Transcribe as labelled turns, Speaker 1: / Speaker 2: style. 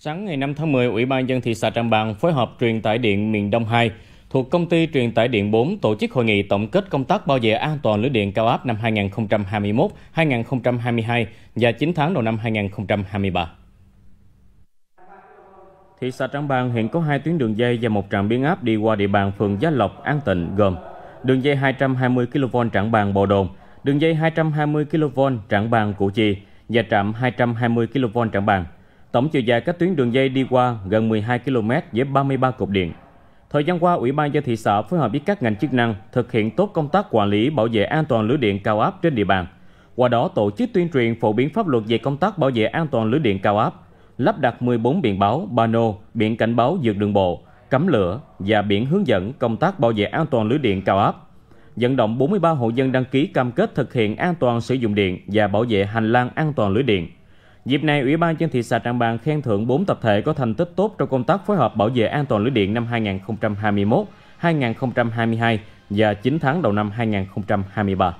Speaker 1: Sáng ngày 5 tháng 10, Ủy ban dân thị xã Tràng Bàng phối hợp truyền tải điện miền Đông 2 thuộc công ty truyền tải điện 4 tổ chức hội nghị tổng kết công tác bảo vệ an toàn lưới điện cao áp năm 2021, 2022 và 9 tháng đầu năm 2023. Thị xã Trảng Bàng hiện có hai tuyến đường dây và một trạm biến áp đi qua địa bàn phường Gia Lộc, An Tịnh gồm đường dây 220 kV Trảng Bàng Bồ Đồn, đường dây 220 kV Trảng Bàng Củ Chi và trạm 220 kV Trảng Bàng. Tổng chiều dài các tuyến đường dây đi qua gần 12 km với 33 cột điện. Thời gian qua, Ủy ban dân thị xã phối hợp với các ngành chức năng thực hiện tốt công tác quản lý bảo vệ an toàn lưới điện cao áp trên địa bàn. Qua đó tổ chức tuyên truyền phổ biến pháp luật về công tác bảo vệ an toàn lưới điện cao áp, lắp đặt 14 biển báo, pano, biển cảnh báo dược đường bộ, cấm lửa và biển hướng dẫn công tác bảo vệ an toàn lưới điện cao áp. Vận động 43 hộ dân đăng ký cam kết thực hiện an toàn sử dụng điện và bảo vệ hành lang an toàn lưới điện. Dịp này, Ủy ban dân thị xã Tràng Bàng khen thưởng 4 tập thể có thành tích tốt trong công tác phối hợp bảo vệ an toàn lưới điện năm 2021, 2022 và 9 tháng đầu năm 2023.